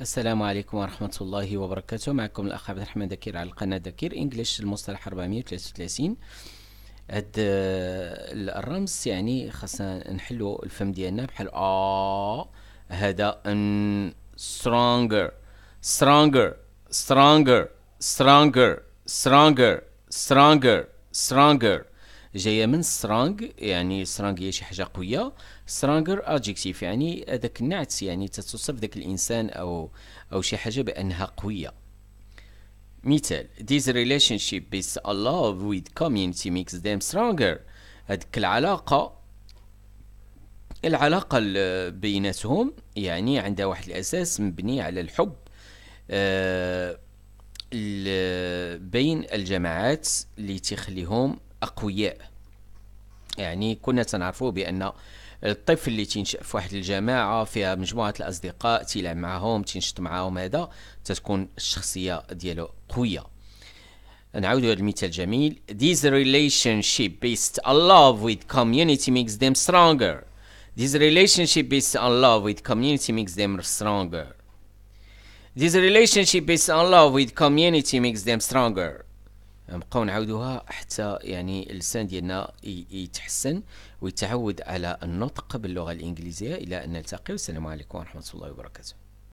السلام عليكم ورحمة الله وبركاته معكم الأخ عبد الرحمن دكير على القناة دكير إنجليش المصطلح 433 هاد آه، الرمز يعني خاصنا نحلو الفم ديالنا بحال آ هذا ان سترونجر سترونجر سترونجر سترونجر سترونجر سترونجر stronger جايه من سترانغ يعني سترانغ هي شي حاجه قويه سترانغر ادجكتيف يعني هذاك النعت يعني تتوصف ذاك الانسان او او شي حاجه بانها قويه مثال this relationship is a love with community makes them stronger هذيك العلاقه العلاقه بيناتهم يعني عندها واحد الاساس مبني على الحب أه بين الجماعات اللي تخليهم اقوياء يعني كنا تنعرفوا بان الطفل اللي تنشأ في واحد الجماعه فيها مجموعه الاصدقاء تيلعب معاهم تنشط معاهم هذا تتكون الشخصيه ديالو قويه نعاودوا هذا المثال الجميل This relationship based on love with community makes them stronger This relationship based on love with community makes them stronger This relationship based on love with community makes them stronger نبقاو نعاودوها حتى يعني اللسان ديالنا يتحسن ويتعود على النطق باللغه الانجليزيه الى ان نلتقي والسلام عليكم ورحمه الله وبركاته